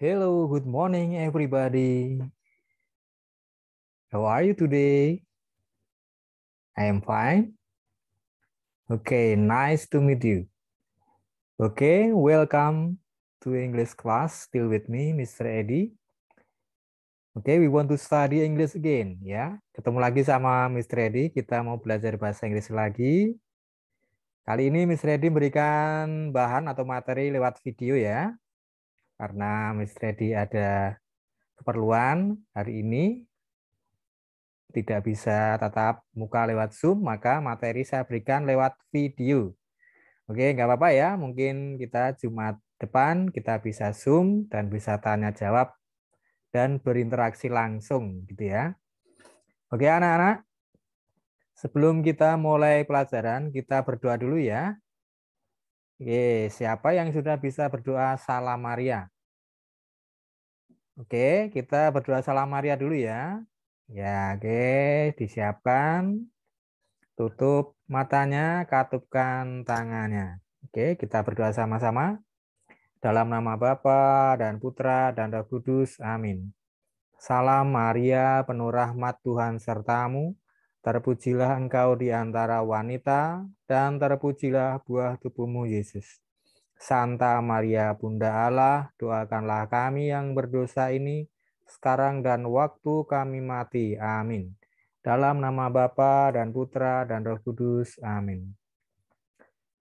Hello, good morning everybody. How are you today? I am fine. Okay, nice to meet you. Okay, welcome to English class. Still with me, Mr. Eddie. Okay, we want to study English again, ya. Ketemu lagi sama Mr. Eddie. kita mau belajar bahasa Inggris lagi. Kali ini Mr. Reddy memberikan bahan atau materi lewat video ya karena Miss Reddy ada keperluan hari ini tidak bisa tatap muka lewat Zoom, maka materi saya berikan lewat video. Oke, nggak apa-apa ya. Mungkin kita Jumat depan kita bisa Zoom dan bisa tanya jawab dan berinteraksi langsung gitu ya. Oke anak-anak, sebelum kita mulai pelajaran, kita berdoa dulu ya. Oke, siapa yang sudah bisa berdoa salam Maria? Oke, kita berdoa salam Maria dulu ya. Ya, oke, disiapkan. Tutup matanya, katupkan tangannya. Oke, kita berdoa sama-sama. Dalam nama Bapa dan Putra dan Roh Kudus. Amin. Salam Maria, penuh rahmat Tuhan sertamu. Terpujilah engkau di antara wanita, dan terpujilah buah tubuhmu, Yesus. Santa Maria, Bunda Allah, doakanlah kami yang berdosa ini, sekarang dan waktu kami mati. Amin. Dalam nama Bapa dan Putra dan Roh Kudus. Amin.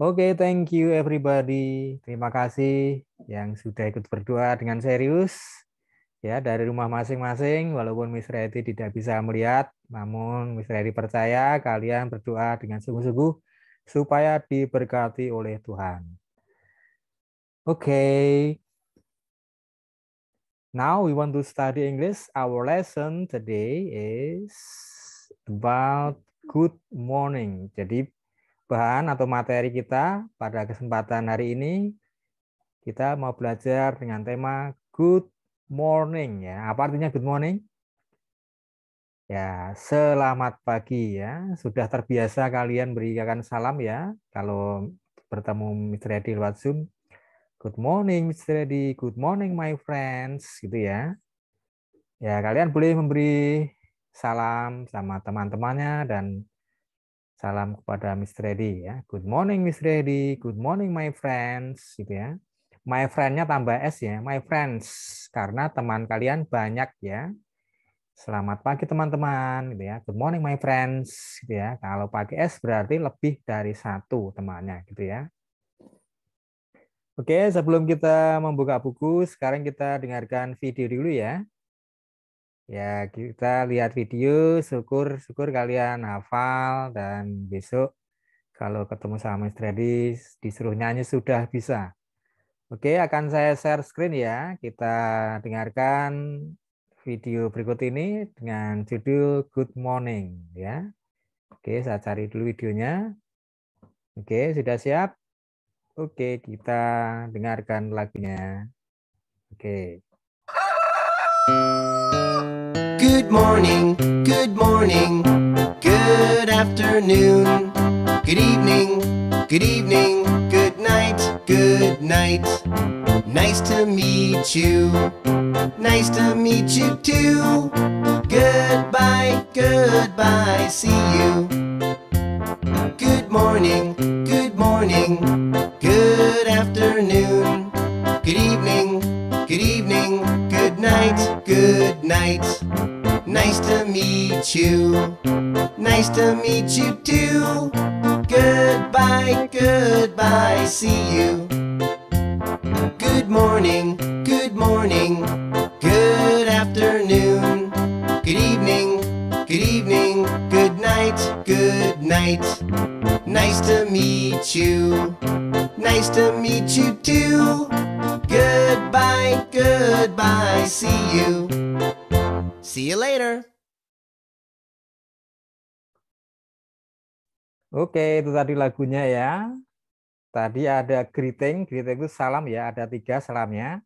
Oke, okay, thank you everybody. Terima kasih yang sudah ikut berdoa dengan serius ya dari rumah masing-masing walaupun Miss Reddy tidak bisa melihat namun Miss Reddy percaya kalian berdoa dengan sungguh-sungguh supaya diberkati oleh Tuhan. Oke. Okay. Now we want to study English. Our lesson today is about good morning. Jadi bahan atau materi kita pada kesempatan hari ini kita mau belajar dengan tema good morning ya. Apa artinya good morning? Ya, selamat pagi ya. Sudah terbiasa kalian berikan salam ya. Kalau bertemu Mr. Edi lewat Zoom, good morning Mr. Edi, good morning my friends gitu ya. Ya, kalian boleh memberi salam sama teman-temannya dan salam kepada Mr. Edi ya. Good morning Mr. Edi, good morning my friends gitu ya. My friend-nya tambah S ya, my friends, karena teman kalian banyak ya. Selamat pagi teman-teman, gitu ya. Good morning my friends, gitu ya. Kalau pakai S berarti lebih dari satu temannya, gitu ya. Oke, sebelum kita membuka buku, sekarang kita dengarkan video dulu ya. Ya, kita lihat video, syukur-syukur kalian hafal, dan besok kalau ketemu sama Mr. Reddy, disuruh nyanyi sudah bisa. Oke, akan saya share screen ya. Kita dengarkan video berikut ini dengan judul Good Morning ya. Oke, saya cari dulu videonya. Oke, sudah siap? Oke, kita dengarkan lagunya. Oke. Good morning, good morning, good afternoon, good evening, good evening, good night, good night. Nice to meet you. Nice to meet you too. Goodbye, goodbye, see you. Good morning, good morning. Good afternoon. Good evening, good evening. Good night, good night. Nice to meet you. Nice to meet you too. Goodbye, goodbye, see you. Good morning, good morning, good afternoon. Good evening, good evening, good night, good night. Nice to meet you. Nice to meet you too. Goodbye, goodbye, see you. See you later. Oke, itu tadi lagunya ya. Tadi ada greeting, greeting itu salam ya, ada tiga salamnya.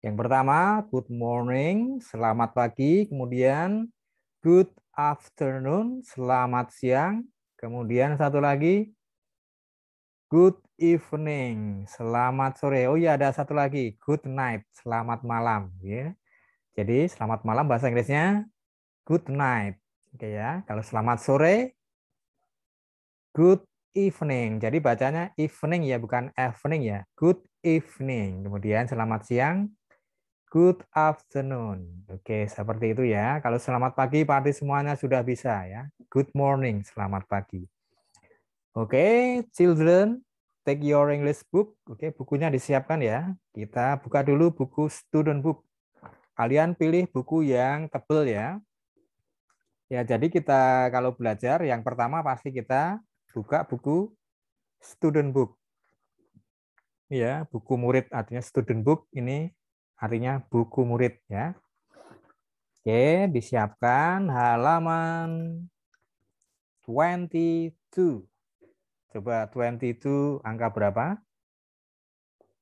Yang pertama, good morning, selamat pagi. Kemudian, good afternoon, selamat siang. Kemudian satu lagi, good evening, selamat sore. Oh iya, ada satu lagi, good night, selamat malam. Ya. Jadi selamat malam bahasa Inggrisnya good night. Oke ya. Kalau selamat sore good evening. Jadi bacanya evening ya bukan evening ya. Good evening. Kemudian selamat siang good afternoon. Oke, seperti itu ya. Kalau selamat pagi pasti semuanya sudah bisa ya. Good morning, selamat pagi. Oke, children, take your English book. Oke, bukunya disiapkan ya. Kita buka dulu buku student book. Kalian pilih buku yang tebel ya. Ya, jadi kita kalau belajar yang pertama pasti kita buka buku student book. Ya, buku murid artinya student book ini artinya buku murid ya. Oke, disiapkan halaman 22. Coba 22 angka berapa?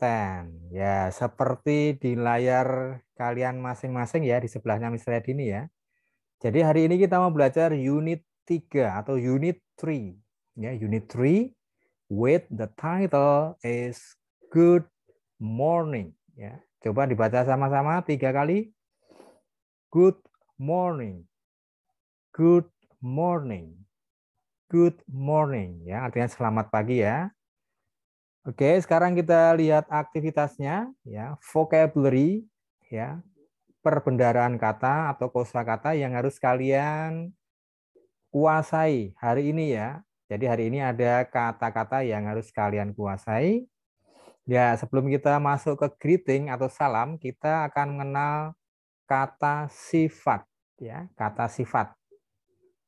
10. Ya, seperti di layar kalian masing-masing ya, di sebelahnya misalnya ini ya. Jadi hari ini kita mau belajar unit 3 atau unit 3. Ya, unit 3 with the title is good morning. Ya, coba dibaca sama-sama tiga kali. Good morning. Good morning. Good morning. Ya, artinya selamat pagi ya. Oke, sekarang kita lihat aktivitasnya ya, vocabulary ya, perbendaharaan kata atau kosakata yang harus kalian kuasai hari ini ya. Jadi hari ini ada kata-kata yang harus kalian kuasai. Ya, sebelum kita masuk ke greeting atau salam, kita akan mengenal kata sifat ya, kata sifat.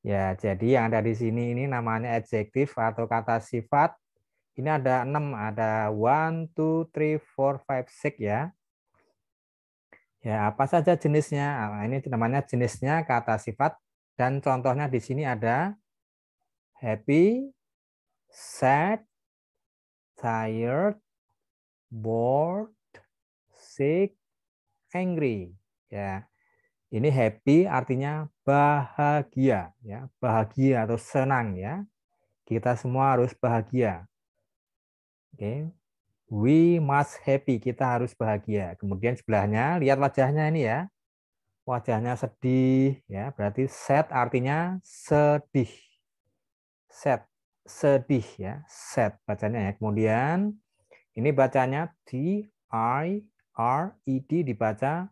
Ya, jadi yang ada di sini ini namanya adjektif atau kata sifat ini ada 6, ada 1, 2, 3, 4, 5, 6 ya. Ya, apa saja jenisnya? Nah, ini namanya jenisnya kata sifat dan contohnya di sini ada happy, sad, tired, bored, sick, angry. Ya. Ini happy artinya bahagia ya, bahagia atau senang ya. Kita semua harus bahagia. Oke. Okay. We must happy, kita harus bahagia. Kemudian sebelahnya lihat wajahnya ini ya. Wajahnya sedih ya, berarti sad artinya sedih. Sad, sedih ya, sad bacanya ya. Kemudian ini bacanya D I R E D dibaca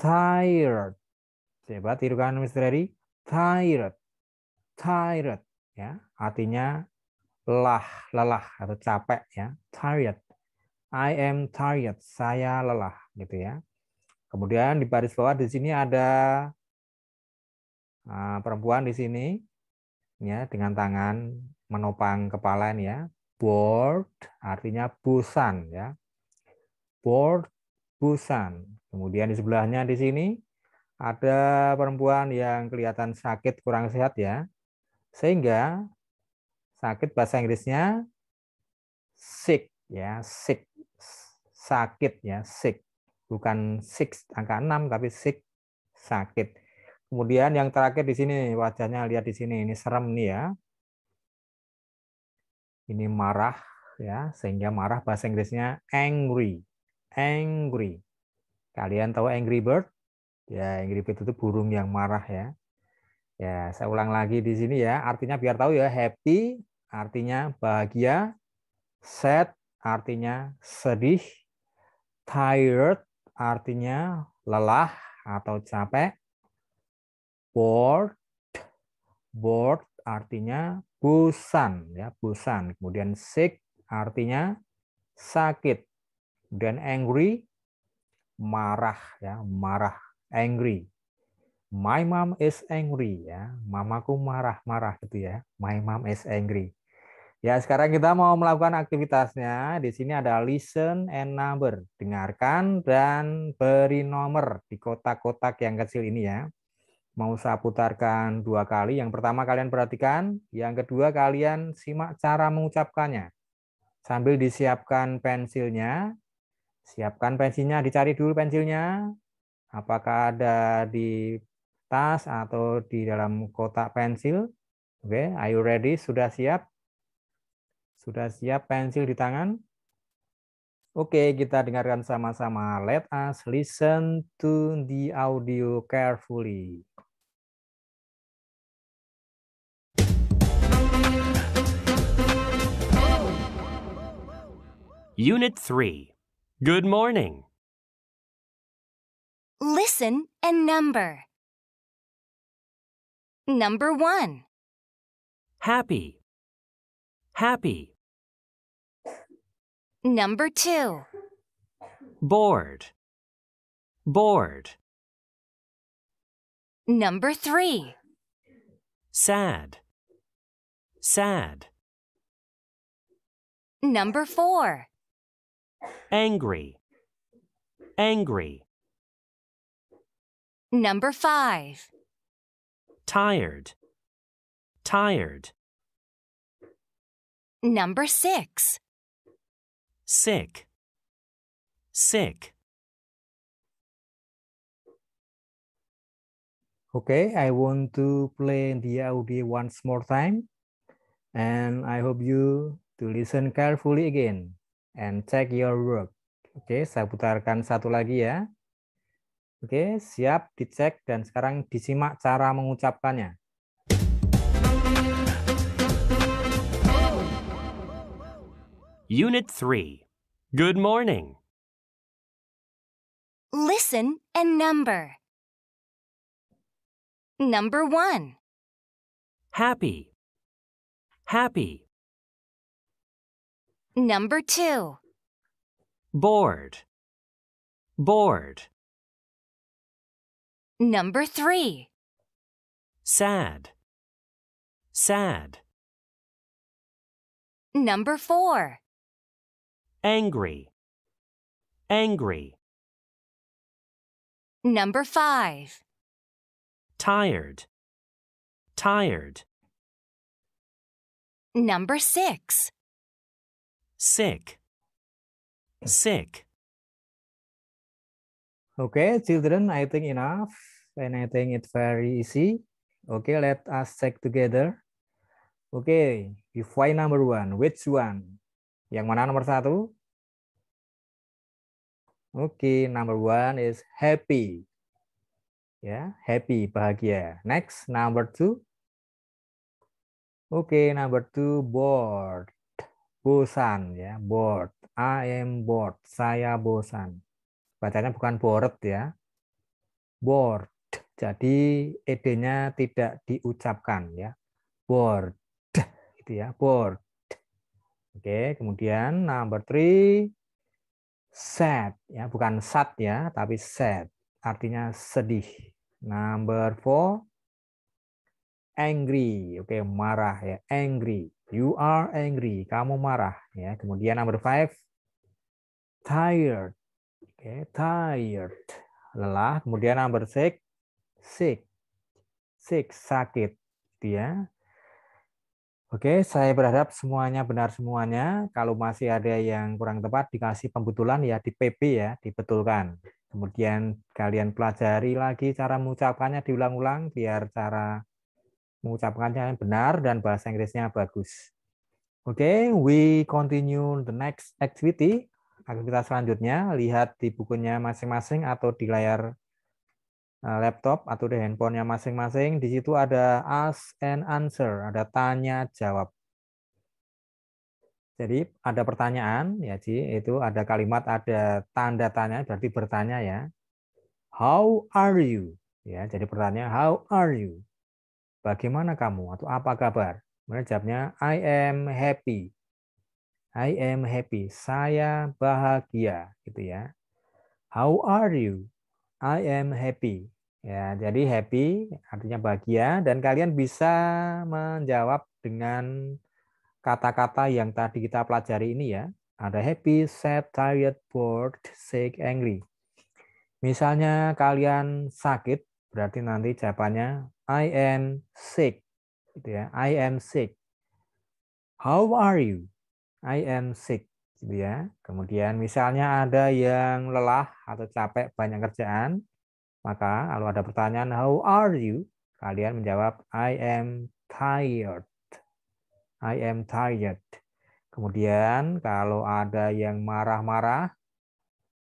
tired. Coba tirukan Mr. Eri. Tired. Tired. Ya, artinya lelah, lelah atau capek ya, tired. I am tired, saya lelah gitu ya. Kemudian di baris bawah di sini ada uh, perempuan di sini ya dengan tangan menopang kepala ini ya. Bored artinya Busan ya. Bored Busan. Kemudian di sebelahnya di sini ada perempuan yang kelihatan sakit kurang sehat ya. Sehingga sakit bahasa Inggrisnya sick ya sick sakit ya sick bukan six angka 6 tapi sick sakit kemudian yang terakhir di sini wajahnya lihat di sini ini serem nih ya ini marah ya sehingga marah bahasa Inggrisnya angry angry kalian tahu angry bird ya angry bird itu burung yang marah ya ya saya ulang lagi di sini ya artinya biar tahu ya happy artinya bahagia, sad artinya sedih, tired artinya lelah atau capek, bored bored artinya bosan ya, bosan. Kemudian sick artinya sakit. Kemudian angry marah ya, marah, angry. My mom is angry ya. Mamaku marah-marah gitu ya. My mom is angry. Ya, sekarang kita mau melakukan aktivitasnya. Di sini ada listen and number. Dengarkan dan beri nomor di kotak-kotak yang kecil ini ya. Mau saya putarkan dua kali. Yang pertama kalian perhatikan, yang kedua kalian simak cara mengucapkannya. Sambil disiapkan pensilnya, siapkan pensilnya, dicari dulu pensilnya. Apakah ada di tas atau di dalam kotak pensil? Oke, okay, are you ready? Sudah siap? Sudah siap pensil di tangan? Oke, kita dengarkan sama-sama. Let us listen to the audio carefully. Unit 3. Good morning. Listen and number. Number 1. Happy. Happy. Number two. Board. Board. Number three. Sad. Sad. Number four. Angry. Angry. Number five. Tired. Tired. Number six. sick sick okay i want to play the audio once more time and i hope you to listen carefully again and check your work oke okay, saya putarkan satu lagi ya oke okay, siap dicek dan sekarang disimak cara mengucapkannya Unit 3 Good morning. Listen and number. Number one. Happy. Happy. Number two. Bored. Bored. Number three. Sad. Sad. Number four angry, angry. Number five. Tired, tired. Number six. Sick, sick. Okay, children, I think enough and I think it's very easy. Okay, let us check together. Okay, you find number one. Which one? Yang mana nomor satu? Oke, okay, number one is happy. Ya, yeah, happy, bahagia. Next, number two. Oke, okay, number two, bored. Bosan, ya, yeah, bored. I am bored. Saya bosan. Bacanya bukan bored ya. Bored. Jadi ed-nya tidak diucapkan ya. Bored. Itu ya, bored. Oke, kemudian number three, sad. Ya, bukan sad ya, tapi sad. Artinya sedih. Number four, angry. Oke, marah ya, angry. You are angry. Kamu marah ya. Kemudian number five, tired. Oke, tired. Lelah. Kemudian number six, sick. Sick, sakit. Gitu ya. Oke, saya berharap semuanya benar semuanya. Kalau masih ada yang kurang tepat, dikasih pembetulan ya di PP ya, dibetulkan. Kemudian kalian pelajari lagi cara mengucapkannya diulang-ulang biar cara mengucapkannya benar dan bahasa Inggrisnya bagus. Oke, we continue the next activity. Aktivitas selanjutnya, lihat di bukunya masing-masing atau di layar Eh, laptop atau di handphonenya masing-masing. Di situ ada ask and answer, ada tanya jawab. Jadi ada pertanyaan, ya Ji, itu ada kalimat ada tanda tanya, berarti bertanya ya. How are you? Ya, jadi pertanyaan how are you? Bagaimana kamu atau apa kabar? Mereka jawabnya I am happy. I am happy. Saya bahagia gitu ya. How are you? I am happy. Ya, jadi happy artinya bahagia dan kalian bisa menjawab dengan kata-kata yang tadi kita pelajari ini ya. Ada happy, sad, tired, bored, sick, angry. Misalnya kalian sakit, berarti nanti jawabannya I am sick. Gitu ya. I am sick. How are you? I am sick. Gitu ya. Kemudian misalnya ada yang lelah atau capek banyak kerjaan, maka kalau ada pertanyaan how are you? Kalian menjawab I am tired. I am tired. Kemudian kalau ada yang marah-marah,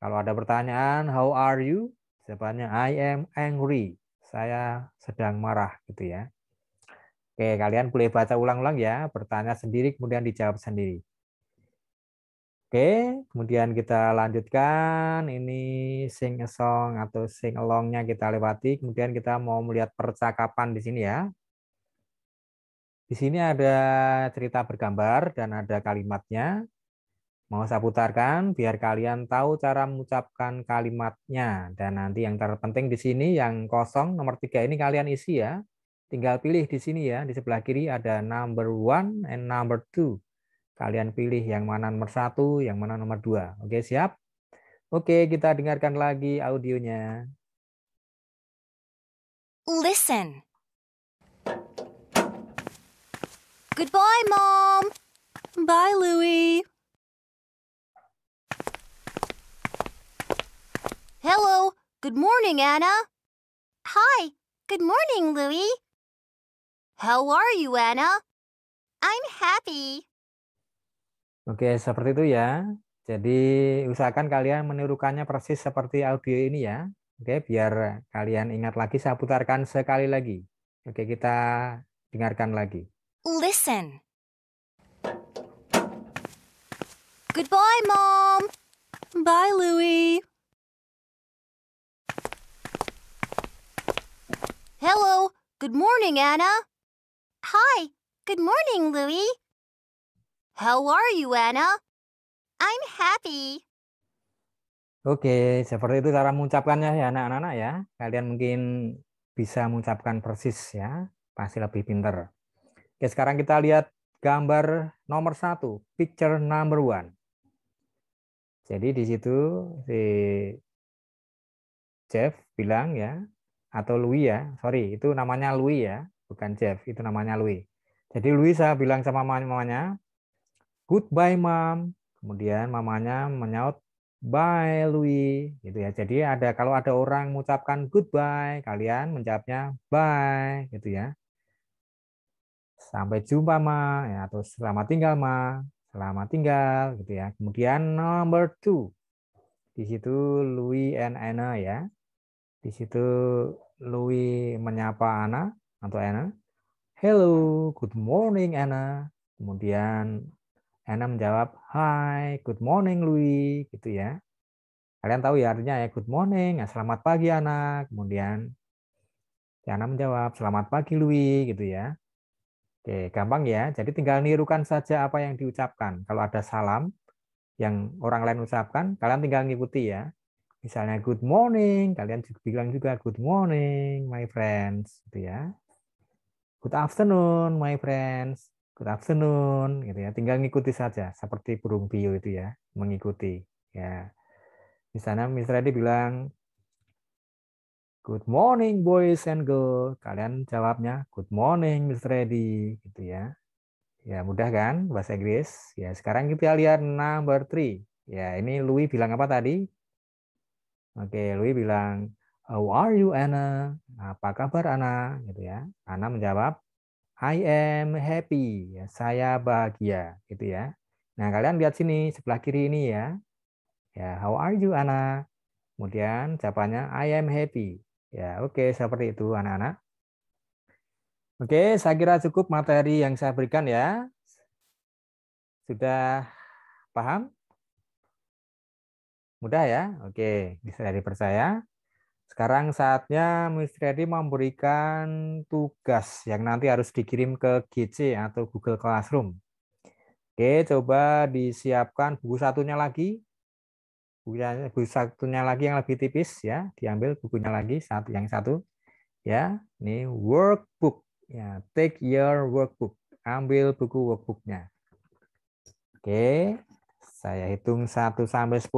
kalau ada pertanyaan how are you? Jawabannya I am angry. Saya sedang marah gitu ya. Oke, kalian boleh baca ulang-ulang ya, bertanya sendiri kemudian dijawab sendiri. Oke, kemudian kita lanjutkan. Ini sing a song atau sing along-nya kita lewati. Kemudian kita mau melihat percakapan di sini ya. Di sini ada cerita bergambar dan ada kalimatnya. Mau saya putarkan biar kalian tahu cara mengucapkan kalimatnya. Dan nanti yang terpenting di sini yang kosong nomor tiga ini kalian isi ya. Tinggal pilih di sini ya. Di sebelah kiri ada number one and number two. Kalian pilih yang mana nomor satu, yang mana nomor dua. Oke, siap? Oke, kita dengarkan lagi audionya. Listen. Goodbye, Mom. Bye, Louie. Hello. Good morning, Anna. Hi. Good morning, Louie. How are you, Anna? I'm happy. Oke, seperti itu ya. Jadi usahakan kalian menirukannya persis seperti audio ini ya. Oke, biar kalian ingat lagi saya putarkan sekali lagi. Oke, kita dengarkan lagi. Listen. Goodbye, Mom. Bye, Louis. Hello. Good morning, Anna. Hi. Good morning, Louis. How are you, Anna? I'm happy. Oke, seperti itu cara mengucapkannya ya anak-anak ya. Kalian mungkin bisa mengucapkan persis ya, pasti lebih pinter. Oke, sekarang kita lihat gambar nomor satu, picture number one. Jadi di situ si Jeff bilang ya, atau Louis ya, sorry itu namanya Louis ya, bukan Jeff, itu namanya Louis. Jadi Louis saya bilang sama mamanya, goodbye mom. Kemudian mamanya menyaut bye Louis gitu ya. Jadi ada kalau ada orang mengucapkan goodbye, kalian menjawabnya bye gitu ya. Sampai jumpa ma ya, atau selamat tinggal ma, selamat tinggal gitu ya. Kemudian number two di situ Louis and Anna ya. Di situ Louis menyapa Anna atau Anna. Hello, good morning Anna. Kemudian Anna menjawab, "Hai, good morning Louis." gitu ya. Kalian tahu ya artinya ya good morning, ya, selamat pagi anak. Kemudian si ya Anna menjawab, "Selamat pagi Louis." gitu ya. Oke, gampang ya. Jadi tinggal nirukan saja apa yang diucapkan. Kalau ada salam yang orang lain ucapkan, kalian tinggal ngikuti ya. Misalnya good morning, kalian juga bilang juga good morning my friends gitu ya. Good afternoon my friends good afternoon gitu ya tinggal ngikuti saja seperti burung bio itu ya mengikuti ya di sana Miss Reddy bilang good morning boys and girls kalian jawabnya good morning Miss Reddy gitu ya ya mudah kan bahasa Inggris ya sekarang kita lihat number three ya ini Louis bilang apa tadi oke Louis bilang How are you, Anna? Apa kabar, Anna? Gitu ya. Anna menjawab, I am happy, saya bahagia, gitu ya. Nah, kalian lihat sini sebelah kiri ini ya. Ya, how are you, Ana? Kemudian jawabannya I am happy. Ya, oke, okay, seperti itu anak-anak. Oke, okay, saya kira cukup materi yang saya berikan ya. Sudah paham? Mudah ya? Oke, okay, bisa dipercaya. Sekarang saatnya Miss Ready memberikan tugas yang nanti harus dikirim ke GC atau Google Classroom. Oke, coba disiapkan buku satunya lagi. Buku satunya lagi yang lebih tipis ya, diambil bukunya lagi satu yang satu. Ya, ini workbook. Ya, take your workbook. Ambil buku workbooknya. Oke, saya hitung 1 sampai 10.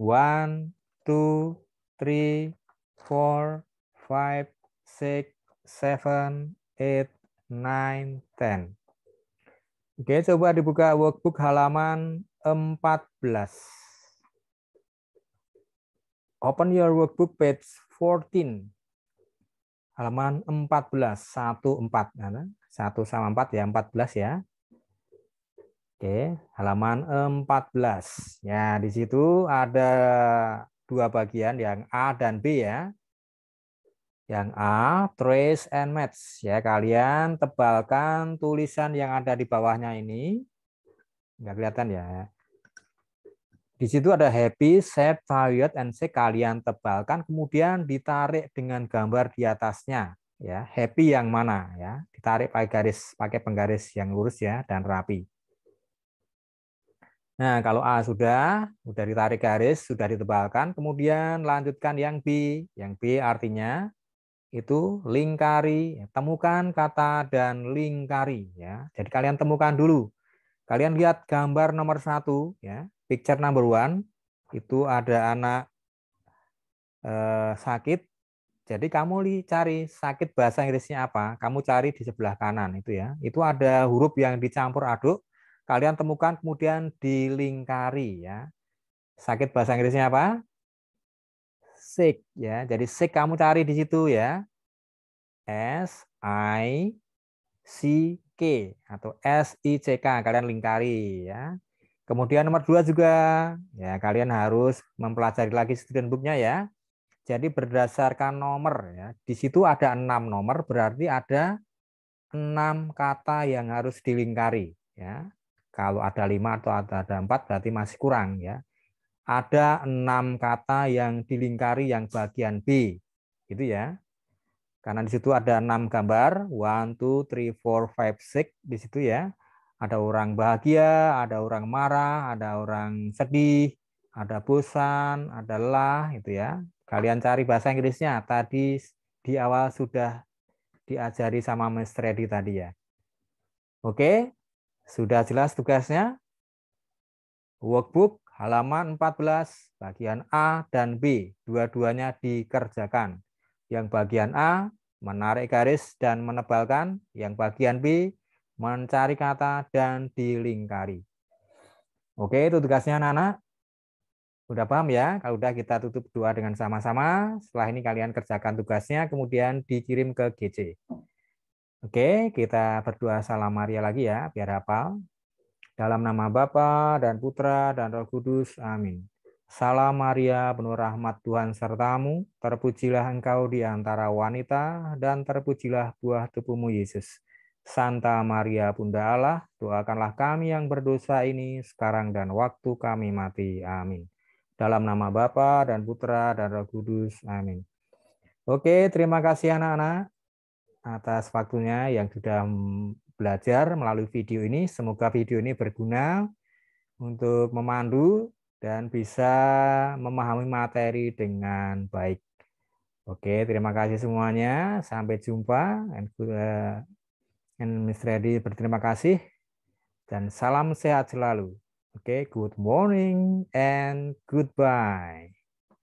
1, 2, 3, 4, 5, 6, 7, 8, 9, 10. Oke, coba dibuka workbook halaman 14. Open your workbook page 14. Halaman 14, 1, 4. 1 sama 4 ya, 14 ya. Oke, halaman 14. Ya, di situ ada dua bagian yang A dan B ya. Yang A, trace and match ya. Kalian tebalkan tulisan yang ada di bawahnya ini. Enggak kelihatan ya. Di situ ada happy, sad, tired, and sick. Kalian tebalkan, kemudian ditarik dengan gambar di atasnya. Ya, happy yang mana ya? Ditarik pakai garis, pakai penggaris yang lurus ya dan rapi. Nah, kalau A sudah, sudah ditarik garis, sudah ditebalkan, kemudian lanjutkan yang B. Yang B artinya itu lingkari, ya, temukan kata dan lingkari ya. Jadi kalian temukan dulu. Kalian lihat gambar nomor satu ya, picture number one itu ada anak eh, sakit. Jadi kamu cari sakit bahasa Inggrisnya apa? Kamu cari di sebelah kanan itu ya. Itu ada huruf yang dicampur aduk kalian temukan kemudian dilingkari ya. Sakit bahasa Inggrisnya apa? Sick ya. Jadi sick kamu cari di situ ya. S I C K atau S I C K kalian lingkari ya. Kemudian nomor dua juga ya kalian harus mempelajari lagi student booknya ya. Jadi berdasarkan nomor ya. Di situ ada enam nomor berarti ada enam kata yang harus dilingkari ya. Kalau ada lima atau ada empat berarti masih kurang ya. Ada enam kata yang dilingkari yang bagian B, gitu ya. Karena di situ ada enam gambar, one, two, three, four, five, six di situ ya. Ada orang bahagia, ada orang marah, ada orang sedih, ada bosan, ada lelah, gitu ya. Kalian cari bahasa Inggrisnya. Tadi di awal sudah diajari sama Mas Reddy tadi ya. Oke, sudah jelas tugasnya? Workbook halaman 14 bagian A dan B, dua-duanya dikerjakan. Yang bagian A menarik garis dan menebalkan, yang bagian B mencari kata dan dilingkari. Oke, itu tugasnya anak-anak. Udah paham ya? Kalau sudah kita tutup dua dengan sama-sama. Setelah ini kalian kerjakan tugasnya, kemudian dikirim ke GC. Oke, kita berdoa salam Maria lagi ya, biar hafal. Dalam nama Bapa dan Putra dan Roh Kudus. Amin. Salam Maria, penuh rahmat Tuhan sertamu, terpujilah engkau di antara wanita, dan terpujilah buah tubuhmu Yesus. Santa Maria Bunda Allah, doakanlah kami yang berdosa ini sekarang dan waktu kami mati. Amin. Dalam nama Bapa dan Putra dan Roh Kudus. Amin. Oke, terima kasih anak-anak atas waktunya yang sudah belajar melalui video ini. Semoga video ini berguna untuk memandu dan bisa memahami materi dengan baik. Oke, terima kasih semuanya. Sampai jumpa. And, eh, and Miss Reddy berterima kasih. Dan salam sehat selalu. Oke, good morning and goodbye.